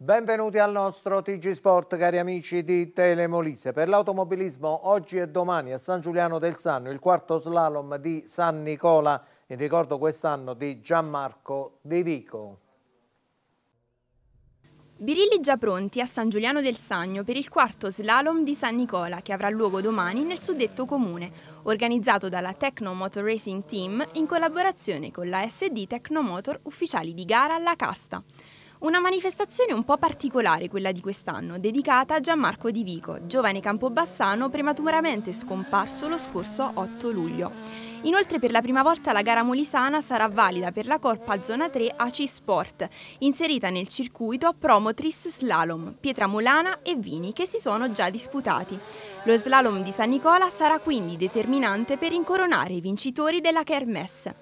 Benvenuti al nostro TG Sport cari amici di Telemolise. Per l'automobilismo oggi e domani a San Giuliano del Sanno il quarto slalom di San Nicola in ricordo quest'anno di Gianmarco De Vico. Birilli già pronti a San Giuliano del Sagno per il quarto slalom di San Nicola che avrà luogo domani nel suddetto comune, organizzato dalla Tecno Motor Racing Team in collaborazione con la SD Tecnomotor Ufficiali di Gara alla Casta. Una manifestazione un po' particolare quella di quest'anno, dedicata a Gianmarco Di Vico, giovane campobassano prematuramente scomparso lo scorso 8 luglio. Inoltre per la prima volta la gara molisana sarà valida per la Corpa Zona 3 AC Sport, inserita nel circuito Promotris Tris Slalom, Pietramolana e Vini che si sono già disputati. Lo slalom di San Nicola sarà quindi determinante per incoronare i vincitori della Kermesse.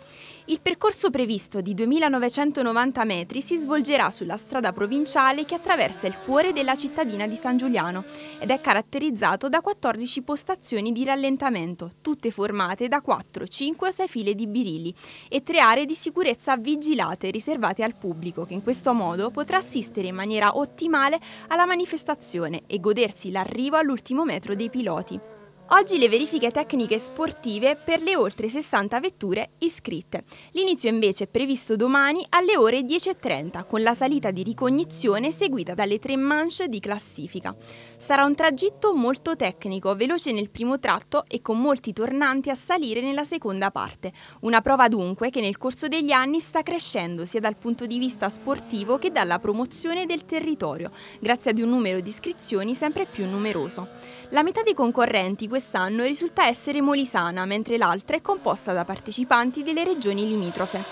Il percorso previsto di 2.990 metri si svolgerà sulla strada provinciale che attraversa il cuore della cittadina di San Giuliano ed è caratterizzato da 14 postazioni di rallentamento, tutte formate da 4, 5 o 6 file di birilli e tre aree di sicurezza vigilate riservate al pubblico che in questo modo potrà assistere in maniera ottimale alla manifestazione e godersi l'arrivo all'ultimo metro dei piloti. Oggi le verifiche tecniche sportive per le oltre 60 vetture iscritte. L'inizio invece è previsto domani alle ore 10.30 con la salita di ricognizione seguita dalle tre manche di classifica. Sarà un tragitto molto tecnico, veloce nel primo tratto e con molti tornanti a salire nella seconda parte. Una prova dunque che nel corso degli anni sta crescendo sia dal punto di vista sportivo che dalla promozione del territorio, grazie ad un numero di iscrizioni sempre più numeroso. La metà dei concorrenti quest'anno risulta essere molisana, mentre l'altra è composta da partecipanti delle regioni limitrofe.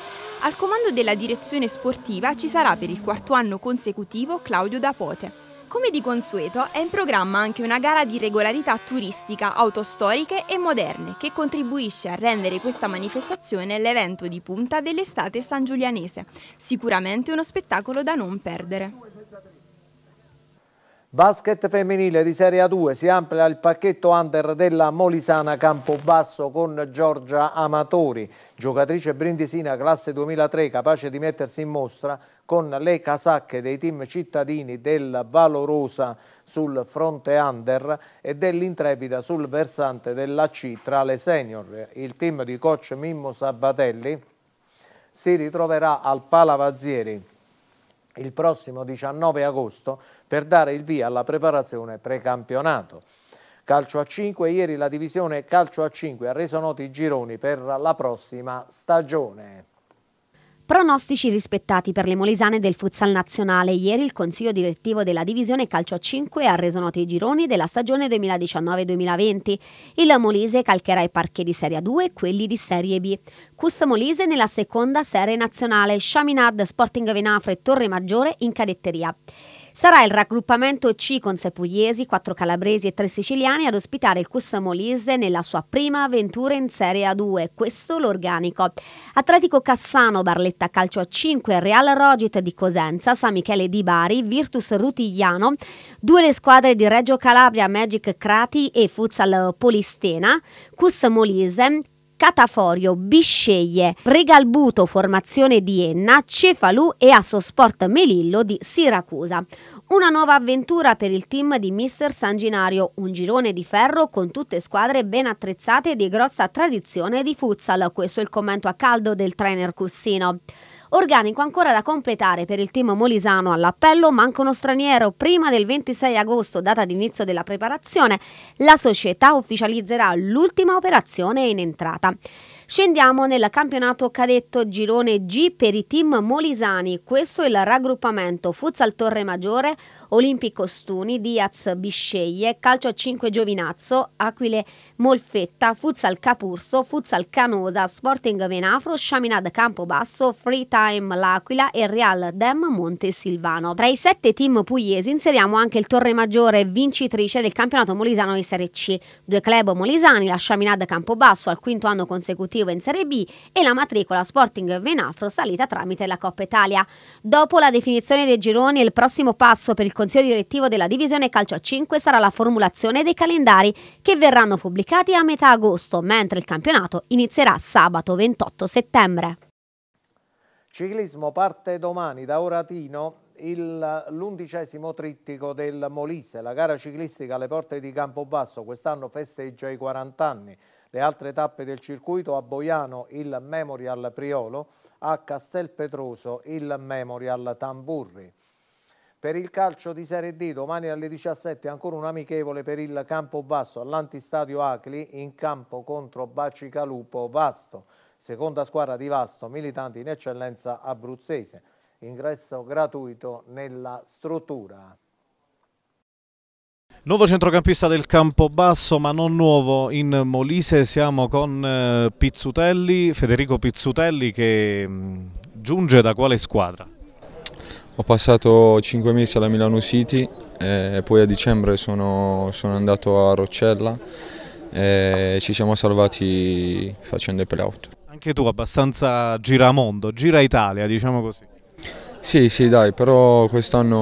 Al comando della direzione sportiva ci sarà per il quarto anno consecutivo Claudio Dapote. Come di consueto è in programma anche una gara di regolarità turistica, autostoriche e moderne che contribuisce a rendere questa manifestazione l'evento di punta dell'estate sangiulianese, sicuramente uno spettacolo da non perdere. Basket femminile di Serie A2 si amplia il pacchetto under della Molisana Campobasso con Giorgia Amatori, giocatrice brindisina classe 2003 capace di mettersi in mostra con le casacche dei team cittadini del Valorosa sul fronte under e dell'Intrepida sul versante della C tra le senior. Il team di coach Mimmo Sabatelli si ritroverà al Palavazieri il prossimo 19 agosto per dare il via alla preparazione precampionato. Calcio a 5, ieri la divisione calcio a 5 ha reso noti i gironi per la prossima stagione. Pronostici rispettati per le molisane del futsal nazionale. Ieri il consiglio direttivo della divisione calcio a 5 ha reso noti i gironi della stagione 2019-2020. Il Molise calcherà i parchi di Serie 2 e quelli di Serie B. Cus Molise nella seconda serie nazionale, Chaminade, Sporting Venafre e Torre Maggiore in cadetteria. Sarà il raggruppamento C con sei pugliesi, quattro calabresi e tre siciliani ad ospitare il Cussa Molise nella sua prima avventura in Serie A2, questo l'organico. Atletico Cassano, Barletta Calcio a 5, Real Rogit di Cosenza, San Michele di Bari, Virtus Rutigliano, due le squadre di Reggio Calabria, Magic Crati e Futsal Polistena, Cussa Molise, Cataforio, Bisceglie, Regalbuto formazione di Enna, Cefalù e Assosport Melillo di Siracusa. Una nuova avventura per il team di Mister Sanginario, un girone di ferro con tutte squadre ben attrezzate e di grossa tradizione di futsal. Questo è il commento a caldo del trainer Cussino. Organico ancora da completare per il team molisano all'appello manca uno straniero. Prima del 26 agosto, data d'inizio della preparazione, la società ufficializzerà l'ultima operazione in entrata. Scendiamo nel campionato cadetto girone G per i team molisani. Questo è il raggruppamento Futsal Torre Maggiore, Olimpico Stuni, Diaz Bisceglie, Calcio 5 Giovinazzo, Aquile Molfetta, Futsal Capurso, Futsal Canosa, Sporting Venafro, Sciaminad Campobasso, Free Time L'Aquila e Real Dem Montesilvano. Tra i sette team pugliesi inseriamo anche il Torre Maggiore vincitrice del campionato molisano di Serie C. Due club molisani, la Sciaminad Campobasso al quinto anno consecutivo in Serie B e la matricola Sporting Venafro salita tramite la Coppa Italia. Dopo la definizione dei gironi il prossimo passo per il Consiglio direttivo della divisione calcio a 5 sarà la formulazione dei calendari che verranno pubblicati a metà agosto, mentre il campionato inizierà sabato 28 settembre. Ciclismo parte domani da Oratino l'undicesimo trittico del Molise. La gara ciclistica alle porte di Campobasso quest'anno festeggia i 40 anni. Le altre tappe del circuito a Boiano il Memorial Priolo, a Castel Petroso il Memorial Tamburri. Per il calcio di Serie D domani alle 17 ancora un amichevole per il Campobasso all'antistadio Acli in campo contro Bacicalupo Vasto, seconda squadra di Vasto, militanti in eccellenza abruzzese. Ingresso gratuito nella struttura. Nuovo centrocampista del Campobasso, ma non nuovo in Molise, siamo con eh, Pizzutelli, Federico Pizzutelli che mm, giunge da quale squadra? Ho passato 5 mesi alla Milano City e eh, poi a dicembre sono, sono andato a Roccella e eh, ci siamo salvati facendo i playout. Anche tu abbastanza giramondo, gira Italia diciamo così. Sì, sì dai, però quest'anno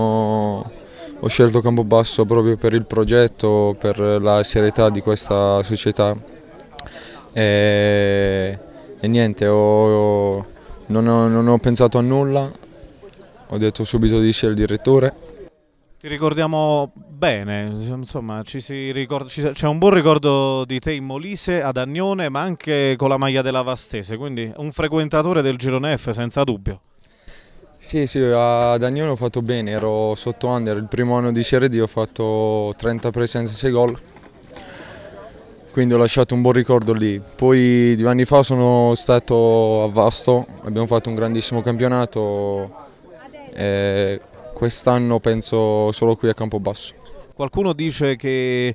ho scelto Campobasso proprio per il progetto, per la serietà di questa società e, e niente, ho, non, ho, non ho pensato a nulla, ho detto subito di sì al direttore. Ti ricordiamo bene, insomma c'è un buon ricordo di te in Molise, ad Agnone, ma anche con la maglia della Vastese, quindi un frequentatore del girone F senza dubbio. Sì, sì, ad Agnone ho fatto bene, ero sotto under, il primo anno di Serie D ho fatto 30 presenze, 6 gol, quindi ho lasciato un buon ricordo lì. Poi due anni fa sono stato a Vasto, abbiamo fatto un grandissimo campionato, eh, quest'anno penso solo qui a Campobasso. Qualcuno dice che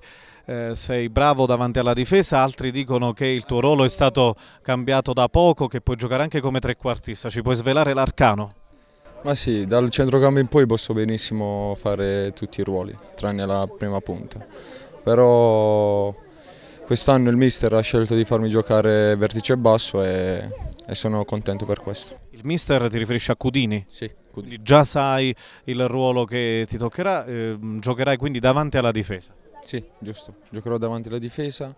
eh, sei bravo davanti alla difesa, altri dicono che il tuo ruolo è stato cambiato da poco, che puoi giocare anche come trequartista, ci puoi svelare l'arcano? Ma sì, dal centrocampo in poi posso benissimo fare tutti i ruoli, tranne la prima punta. Però quest'anno il mister ha scelto di farmi giocare vertice basso e, e sono contento per questo. Il mister ti riferisce a Cudini? Sì quindi già sai il ruolo che ti toccherà, eh, giocherai quindi davanti alla difesa. Sì, giusto, giocherò davanti alla difesa.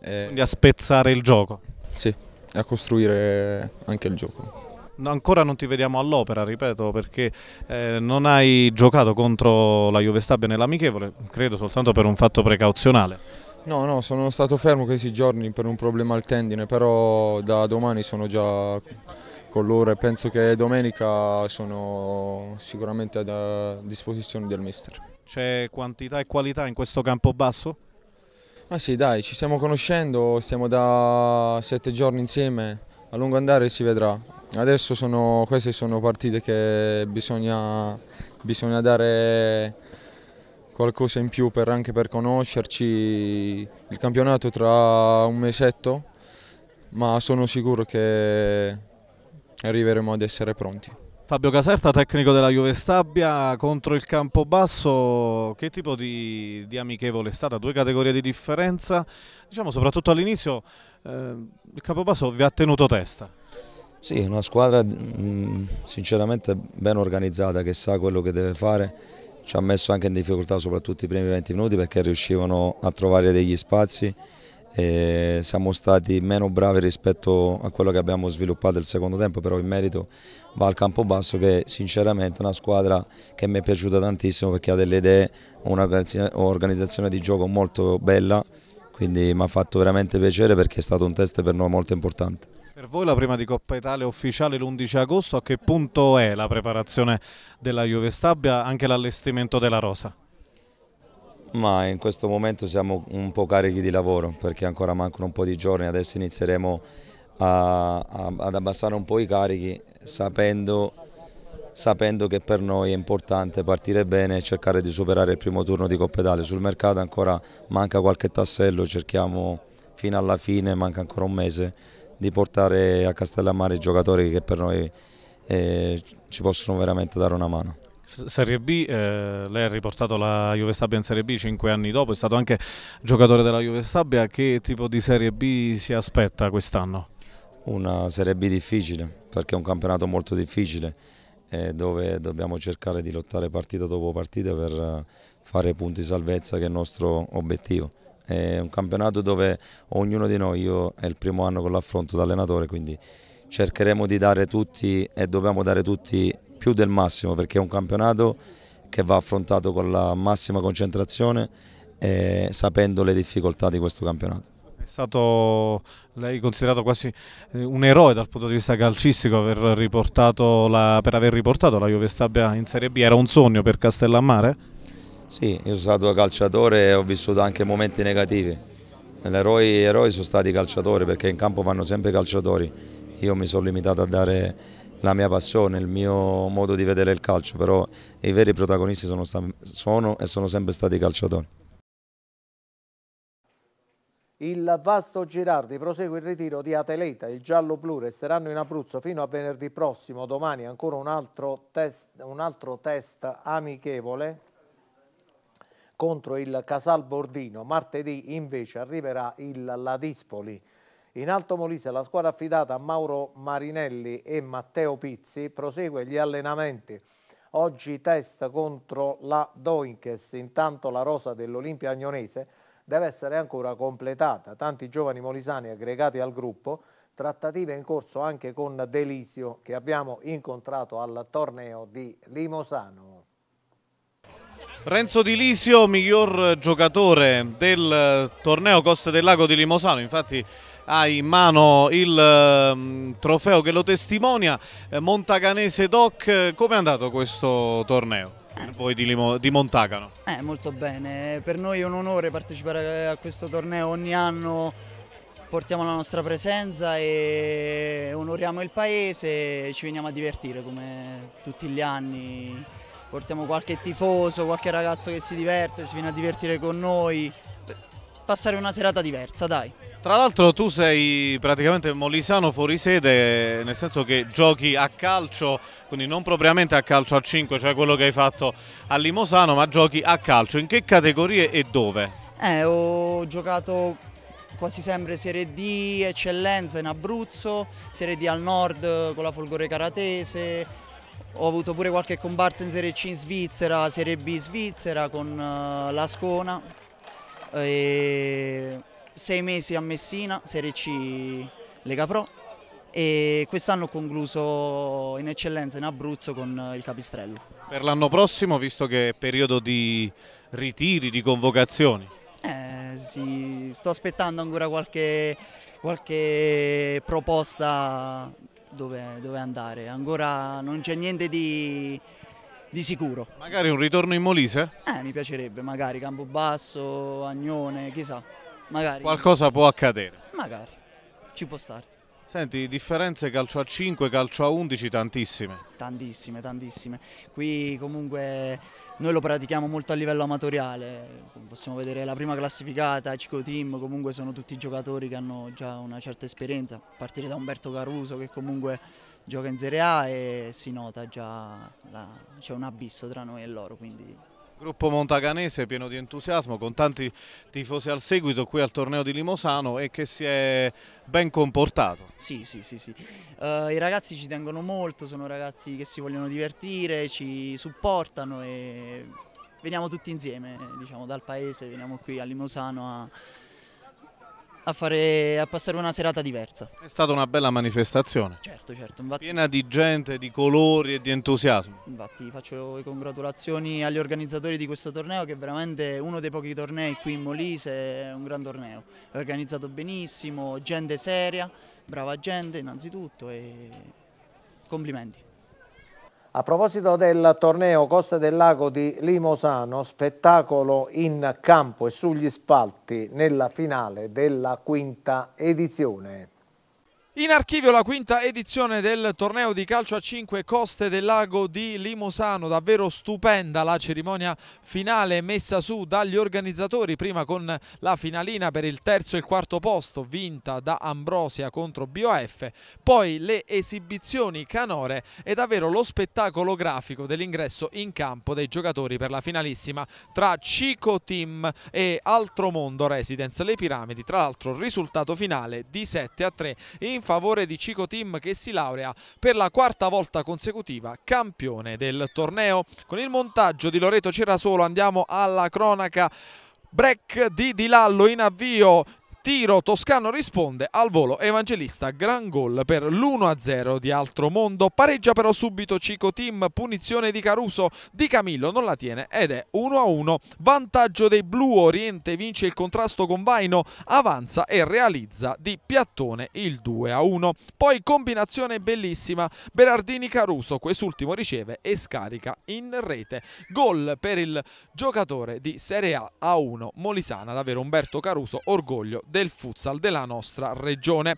Eh... Quindi a spezzare il gioco. Sì, a costruire anche il gioco ancora non ti vediamo all'opera, ripeto, perché eh, non hai giocato contro la Juve Stabia nell'amichevole, credo soltanto per un fatto precauzionale. No, no, sono stato fermo questi giorni per un problema al tendine, però da domani sono già con loro e penso che domenica sono sicuramente a disposizione del mister. C'è quantità e qualità in questo campo basso? Ma sì dai, ci stiamo conoscendo, stiamo da sette giorni insieme, a lungo andare si vedrà. Adesso sono, queste sono partite che bisogna, bisogna dare qualcosa in più per, anche per conoscerci. Il campionato tra un mesetto, ma sono sicuro che arriveremo ad essere pronti. Fabio Caserta, tecnico della Juve Stabia, contro il Campobasso, che tipo di, di amichevole è stata? Due categorie di differenza, diciamo soprattutto all'inizio eh, il Campobasso vi ha tenuto testa. Sì, una squadra mm, sinceramente ben organizzata che sa quello che deve fare, ci ha messo anche in difficoltà soprattutto i primi 20 minuti perché riuscivano a trovare degli spazi e siamo stati meno bravi rispetto a quello che abbiamo sviluppato il secondo tempo, però in merito va al campo basso che sinceramente è una squadra che mi è piaciuta tantissimo perché ha delle idee, un'organizzazione di gioco molto bella, quindi mi ha fatto veramente piacere perché è stato un test per noi molto importante. Per voi la prima di Coppa Italia ufficiale l'11 agosto, a che punto è la preparazione della Juve Stabia, anche l'allestimento della Rosa? Ma in questo momento siamo un po' carichi di lavoro perché ancora mancano un po' di giorni, adesso inizieremo a, a, ad abbassare un po' i carichi sapendo, sapendo, che per noi è importante partire bene e cercare di superare il primo turno di Coppa Italia. Sul mercato ancora manca qualche tassello, cerchiamo fino alla fine, manca ancora un mese, di portare a Castellammare i giocatori che per noi eh, ci possono veramente dare una mano. Serie B, eh, lei ha riportato la Juve Stabia in Serie B cinque anni dopo, è stato anche giocatore della Juve Stabia, che tipo di Serie B si aspetta quest'anno? Una Serie B difficile, perché è un campionato molto difficile, eh, dove dobbiamo cercare di lottare partita dopo partita per eh, fare punti salvezza che è il nostro obiettivo. È un campionato dove ognuno di noi, io è il primo anno con l'affronto da allenatore, quindi cercheremo di dare tutti e dobbiamo dare tutti più del massimo perché è un campionato che va affrontato con la massima concentrazione e eh, sapendo le difficoltà di questo campionato. È stato lei considerato quasi eh, un eroe dal punto di vista calcistico aver la, per aver riportato la Juve Stabia in Serie B, era un sogno per Castellammare? Sì, io sono stato calciatore e ho vissuto anche momenti negativi. Gli eroi, eroi sono stati calciatori perché in campo vanno sempre calciatori. Io mi sono limitato a dare la mia passione, il mio modo di vedere il calcio, però i veri protagonisti sono, sono e sono sempre stati i calciatori. Il vasto Girardi prosegue il ritiro di Ateleta, il giallo-blu resteranno in Abruzzo fino a venerdì prossimo, domani ancora un altro test, un altro test amichevole contro il Casal Bordino, martedì invece arriverà il Ladispoli. In Alto Molise la squadra affidata a Mauro Marinelli e Matteo Pizzi prosegue gli allenamenti. Oggi test contro la Doinkes, intanto la rosa dell'Olimpia Agnonese deve essere ancora completata. Tanti giovani molisani aggregati al gruppo, trattative in corso anche con Delisio che abbiamo incontrato al torneo di Limosano. Renzo Di Lisio, miglior giocatore del torneo Coste del Lago di Limosano, infatti ha in mano il ehm, trofeo che lo testimonia, eh, Montaganese Doc, come è andato questo torneo? Eh. Voi di, Limo, di Montagano? Eh, molto bene, per noi è un onore partecipare a questo torneo ogni anno, portiamo la nostra presenza e onoriamo il paese e ci veniamo a divertire come tutti gli anni. Portiamo qualche tifoso, qualche ragazzo che si diverte, si viene a divertire con noi. Passare una serata diversa, dai. Tra l'altro tu sei praticamente molisano fuori sede, nel senso che giochi a calcio, quindi non propriamente a calcio a 5, cioè quello che hai fatto a Limosano, ma giochi a calcio. In che categorie e dove? Eh, ho giocato quasi sempre Serie D, Eccellenza in Abruzzo, Serie D al nord con la Folgore Caratese, ho avuto pure qualche comparsa in Serie C in Svizzera, Serie B in Svizzera con uh, eh, l'Ascona. E sei mesi a Messina, Serie C Lega Pro e quest'anno ho concluso in eccellenza in Abruzzo con il Capistrello. Per l'anno prossimo, visto che è periodo di ritiri, di convocazioni? Eh, sì, sto aspettando ancora qualche, qualche proposta dove, dove, andare, ancora non c'è niente di, di, sicuro. Magari un ritorno in Molise? Eh, mi piacerebbe, magari Campobasso, Agnone, chissà. Magari. Qualcosa può accadere. Magari, ci può stare. Senti, differenze calcio a 5, calcio a 11 tantissime. Tantissime, tantissime. Qui comunque noi lo pratichiamo molto a livello amatoriale, possiamo vedere la prima classificata, Cico Team, comunque sono tutti giocatori che hanno già una certa esperienza, a partire da Umberto Caruso che comunque gioca in Serie A e si nota già, la... c'è un abisso tra noi e loro, quindi Gruppo montaganese pieno di entusiasmo con tanti tifosi al seguito qui al torneo di Limosano e che si è ben comportato. Sì, sì, sì, sì. Uh, i ragazzi ci tengono molto, sono ragazzi che si vogliono divertire, ci supportano e veniamo tutti insieme, diciamo dal paese, veniamo qui a Limosano a a, fare, a, passare una serata diversa. È stata una bella manifestazione. Certo, certo. Infatti... Piena di gente, di colori e di entusiasmo. Infatti faccio le congratulazioni agli organizzatori di questo torneo che è veramente uno dei pochi tornei qui in Molise, è un gran torneo. È organizzato benissimo, gente seria, brava gente innanzitutto e complimenti. A proposito del torneo Costa del Lago di Limosano, spettacolo in campo e sugli spalti nella finale della quinta edizione. In archivio la quinta edizione del torneo di calcio a 5 Coste del Lago di Limosano, davvero stupenda la cerimonia finale messa su dagli organizzatori, prima con la finalina per il terzo e il quarto posto vinta da Ambrosia contro BOF, poi le esibizioni canore e davvero lo spettacolo grafico dell'ingresso in campo dei giocatori per la finalissima tra Cico Team e Altro Mondo Residence Le Piramidi, tra l'altro risultato finale di 7 a 3 in in favore di Cico Team che si laurea per la quarta volta consecutiva campione del torneo. Con il montaggio di Loreto Cirasolo andiamo alla cronaca break di Dilallo in avvio tiro toscano risponde al volo evangelista gran gol per l'1-0 di Altro Mondo pareggia però subito Cico Team punizione di Caruso di Camillo non la tiene ed è 1-1 vantaggio dei blu Oriente vince il contrasto con Vaino avanza e realizza di Piattone il 2-1 poi combinazione bellissima Berardini Caruso quest'ultimo riceve e scarica in rete gol per il giocatore di Serie A A1 Molisana davvero Umberto Caruso orgoglio del futsal della nostra regione.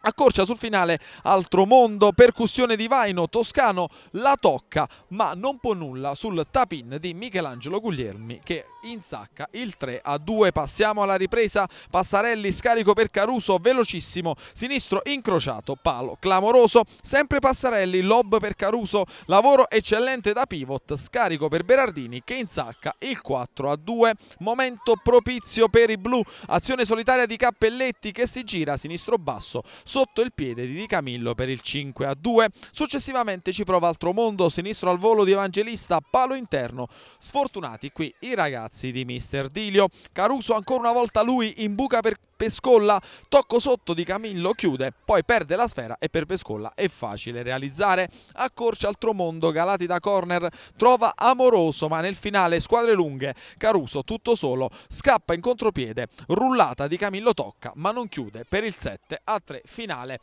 Accorcia sul finale altro mondo, percussione di Vaino, Toscano la tocca ma non può nulla sul tapin di Michelangelo Guglielmi che insacca il 3 a 2. Passiamo alla ripresa, Passarelli scarico per Caruso, velocissimo, sinistro incrociato, palo clamoroso, sempre Passarelli, lob per Caruso, lavoro eccellente da pivot, scarico per Berardini che insacca il 4 a 2. Momento propizio per i blu, azione solitaria di Cappelletti che si gira sinistro basso sotto il piede di Di Camillo per il 5 a 2. Successivamente ci prova altro mondo, sinistro al volo di Evangelista, palo interno. Sfortunati qui i ragazzi di Mister Dilio. Caruso ancora una volta lui in buca per Pescolla, tocco sotto di Camillo chiude, poi perde la sfera e per Pescolla è facile realizzare, accorcia al Tromondo, Galati da corner, trova Amoroso ma nel finale squadre lunghe, Caruso tutto solo, scappa in contropiede, rullata di Camillo tocca ma non chiude per il 7 a 3 finale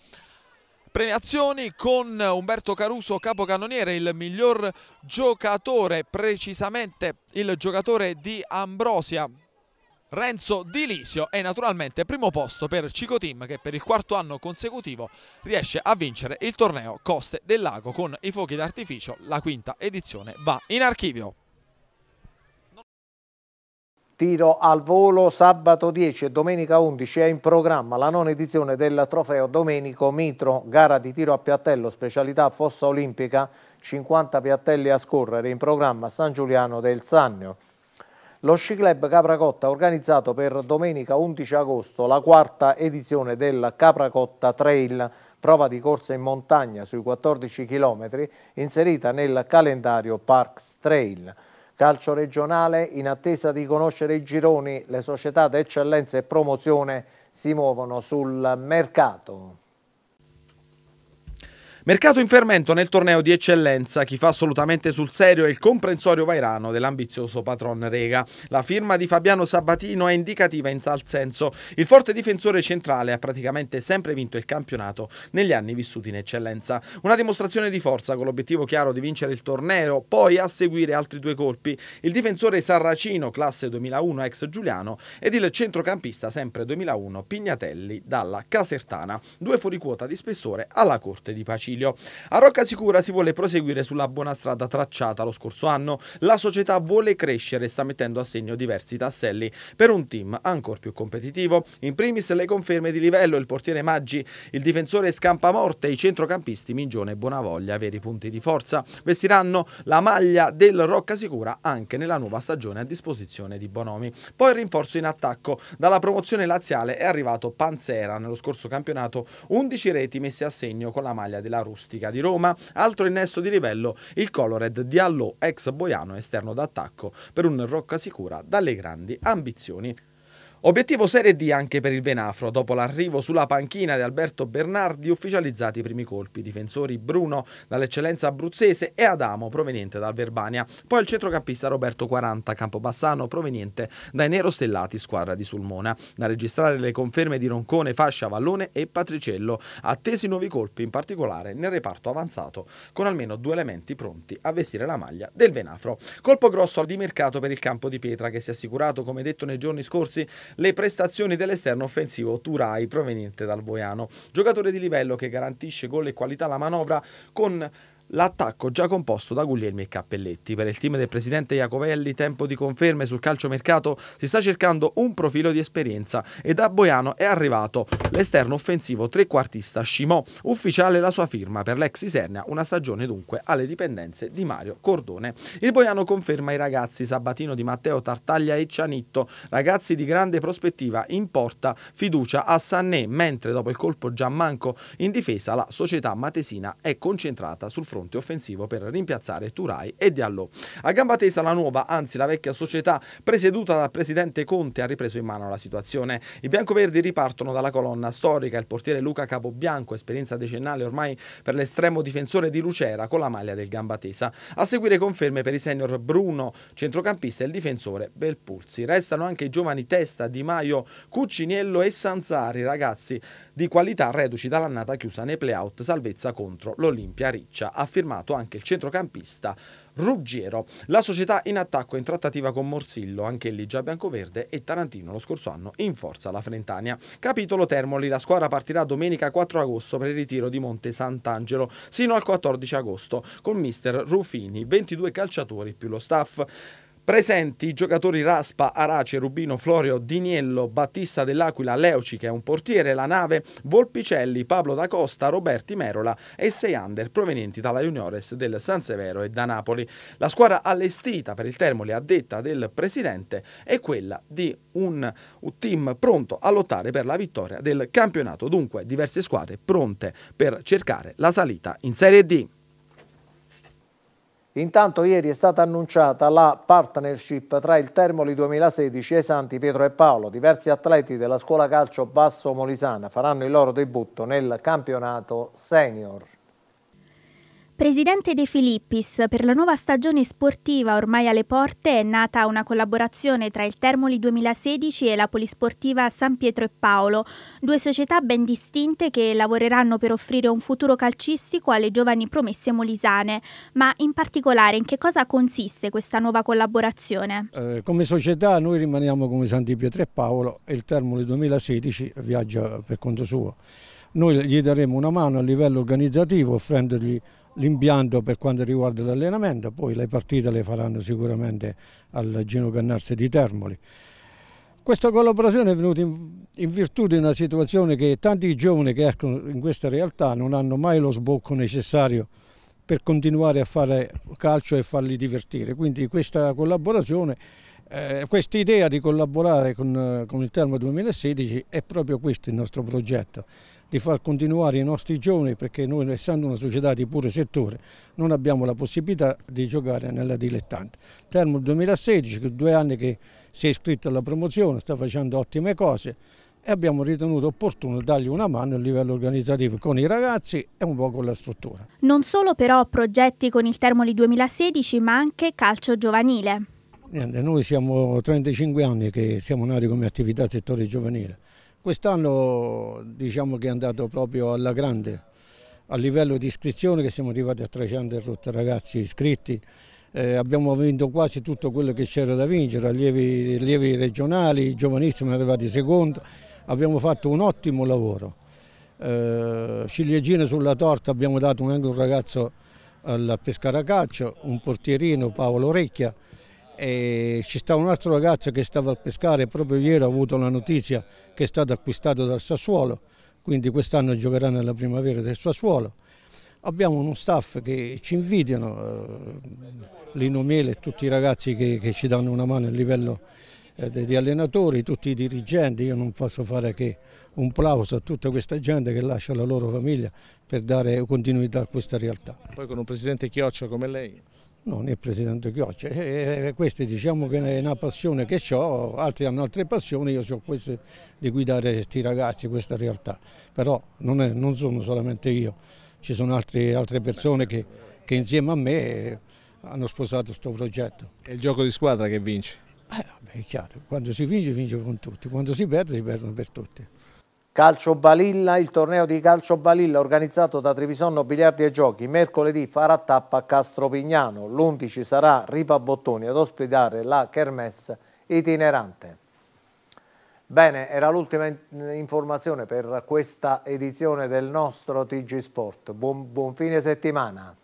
premiazioni con Umberto Caruso capocannoniere il miglior giocatore precisamente il giocatore di Ambrosia Renzo Di Lisio e naturalmente primo posto per Cico Team che per il quarto anno consecutivo riesce a vincere il torneo Coste del Lago con i fuochi d'artificio, la quinta edizione va in archivio. Tiro al volo sabato 10 e domenica 11 è in programma la nona edizione del trofeo Domenico Mitro, gara di tiro a piattello, specialità fossa olimpica, 50 piattelli a scorrere in programma San Giuliano del Sannio. Lo Sci Club Capracotta ha organizzato per domenica 11 agosto la quarta edizione del Capracotta Trail, prova di corsa in montagna sui 14 km inserita nel calendario Parks Trail. Calcio regionale in attesa di conoscere i gironi, le società d'eccellenza e promozione si muovono sul mercato. Mercato in fermento nel torneo di eccellenza, chi fa assolutamente sul serio è il comprensorio vairano dell'ambizioso patron Rega. La firma di Fabiano Sabatino è indicativa in tal senso. Il forte difensore centrale ha praticamente sempre vinto il campionato negli anni vissuti in eccellenza. Una dimostrazione di forza con l'obiettivo chiaro di vincere il torneo, poi a seguire altri due colpi. Il difensore Sarracino, classe 2001 ex Giuliano, ed il centrocampista sempre 2001 Pignatelli dalla Casertana, due fuori quota di spessore alla Corte di Pacino domicilio. A Roccasicura si vuole proseguire sulla buona strada tracciata lo scorso anno. La società vuole crescere e sta mettendo a segno diversi tasselli per un team ancora più competitivo. In primis le conferme di livello, il portiere Maggi, il difensore Scampamorte i centrocampisti Mingione e Bonavoglia, veri punti di forza. Vestiranno la maglia del Roccasicura anche nella nuova stagione a disposizione di Bonomi. Poi il rinforzo in attacco. Dalla promozione laziale è arrivato Panzera nello scorso campionato, 11 reti messe a segno con la maglia della Rustica di Roma, altro innesto di livello il Colored di Allò, ex Boiano esterno d'attacco, per un Rocca Sicura dalle grandi ambizioni. Obiettivo Serie D anche per il Venafro. Dopo l'arrivo sulla panchina di Alberto Bernardi, ufficializzati i primi colpi. Difensori Bruno dall'eccellenza abruzzese e Adamo proveniente dal Verbania. Poi il centrocampista Roberto 40, Campobassano proveniente dai Nerostellati, squadra di Sulmona. Da registrare le conferme di Roncone, Fascia, Vallone e Patricello. Attesi nuovi colpi, in particolare nel reparto avanzato, con almeno due elementi pronti a vestire la maglia del Venafro. Colpo grosso di mercato per il campo di Pietra che si è assicurato, come detto nei giorni scorsi, le prestazioni dell'esterno offensivo Turai proveniente dal Boiano, giocatore di livello che garantisce gol e qualità alla manovra con L'attacco già composto da Guglielmi e Cappelletti. Per il team del presidente Iacovelli, tempo di conferme sul calciomercato, si sta cercando un profilo di esperienza e da Boiano è arrivato l'esterno offensivo trequartista Scimò, ufficiale la sua firma per l'ex Isernia, una stagione dunque alle dipendenze di Mario Cordone. Il Boiano conferma i ragazzi Sabatino di Matteo Tartaglia e Cianitto, ragazzi di grande prospettiva, in porta fiducia a Sanné, mentre dopo il colpo già manco in difesa la società matesina è concentrata sul fronte fronte offensivo per rimpiazzare Turai e Diallo. A gamba tesa la nuova, anzi la vecchia società presieduta dal presidente Conte ha ripreso in mano la situazione. I biancoverdi ripartono dalla colonna storica, il portiere Luca Capobianco, esperienza decennale ormai per l'estremo difensore di Lucera con la maglia del Gambatesa. A seguire conferme per i senior Bruno, centrocampista e il difensore Belpulzi. Restano anche i giovani Testa, Di Maio, Cucciniello e Sanzari, ragazzi di qualità reduci dall'annata chiusa nei playout salvezza contro l'Olimpia Riccia, ha firmato anche il centrocampista Ruggiero. La società in attacco è in trattativa con Morsillo, anche lì già biancoverde, e Tarantino lo scorso anno in forza alla Frentania. Capitolo Termoli, la squadra partirà domenica 4 agosto per il ritiro di Monte Sant'Angelo sino al 14 agosto con mister Rufini, 22 calciatori più lo staff. Presenti i giocatori Raspa, Arace, Rubino, Florio, Diniello, Battista dell'Aquila, Leuci che è un portiere, La Nave, Volpicelli, Pablo Da Costa, Roberti Merola e sei under provenienti dalla Juniores del San Severo e da Napoli. La squadra allestita per il Termoli a detta del presidente è quella di un team pronto a lottare per la vittoria del campionato, dunque diverse squadre pronte per cercare la salita in Serie D. Intanto ieri è stata annunciata la partnership tra il Termoli 2016 e Santi Pietro e Paolo. Diversi atleti della scuola calcio Basso Molisana faranno il loro debutto nel campionato senior. Presidente De Filippis, per la nuova stagione sportiva ormai alle porte è nata una collaborazione tra il Termoli 2016 e la Polisportiva San Pietro e Paolo, due società ben distinte che lavoreranno per offrire un futuro calcistico alle giovani promesse molisane. Ma in particolare in che cosa consiste questa nuova collaborazione? Eh, come società noi rimaniamo come San Pietro e Paolo e il Termoli 2016 viaggia per conto suo. Noi gli daremo una mano a livello organizzativo offrendogli l'impianto per quanto riguarda l'allenamento, poi le partite le faranno sicuramente al Gino Cannarsi di Termoli. Questa collaborazione è venuta in, in, virtù di una situazione che tanti giovani che escono in questa realtà non hanno mai lo sbocco necessario per continuare a fare calcio e farli divertire, quindi questa collaborazione eh, questa idea di collaborare con, eh, con il Termo 2016 è proprio questo il nostro progetto, di far continuare i nostri giovani perché noi essendo una società di puro settore non abbiamo la possibilità di giocare nella dilettante. Termo 2016, che due anni che si è iscritto alla promozione, sta facendo ottime cose e abbiamo ritenuto opportuno dargli una mano a livello organizzativo con i ragazzi e un po' con la struttura. Non solo però progetti con il Termoli 2016 ma anche calcio giovanile. Niente, noi siamo 35 anni che siamo nati come attività settore giovanile. Quest'anno diciamo che è andato proprio alla grande, a livello di iscrizione che siamo arrivati a 300 ragazzi iscritti, eh, abbiamo vinto quasi tutto quello che c'era da vincere, allievi, allievi regionali, giovanissimi arrivati secondo, abbiamo fatto un ottimo lavoro. Eh, ciliegine sulla torta abbiamo dato anche un ragazzo al Pescara Calcio, un portierino Paolo Recchia e ci sta un altro ragazzo che stava a pescare, proprio ieri ho avuto la notizia che è stato acquistato dal Sassuolo, quindi quest'anno giocherà nella primavera del Sassuolo. Abbiamo uno staff che ci invidiano, eh, Lino Miele e tutti i ragazzi che, che, ci danno una mano a livello eh, di allenatori, tutti i dirigenti, io non posso fare che un plauso a tutta questa gente che lascia la loro famiglia per dare continuità a questa realtà. Poi con un presidente Chioccia come lei? non il presidente Chioccia. Eh, eh, eh, questa diciamo che è una passione che ho, altri hanno altre passioni, io ho queste di guidare questi ragazzi, questa realtà. Però non, è, non sono solamente io, ci sono altri, altre persone che, che, insieme a me hanno sposato questo progetto. È il gioco di squadra che vince? Eh, vabbè, è chiaro, quando si vince vince con tutti, quando si perde si perdono per tutti. Calcio Balilla, il torneo di Calcio Balilla organizzato da Trevisonno Biliardi e Giochi mercoledì farà tappa a Castropignano, l'11 sarà Ripa Bottoni ad ospitare la Kermesse itinerante. Bene, era l'ultima informazione per questa edizione del nostro TG Sport. Buon, buon fine settimana.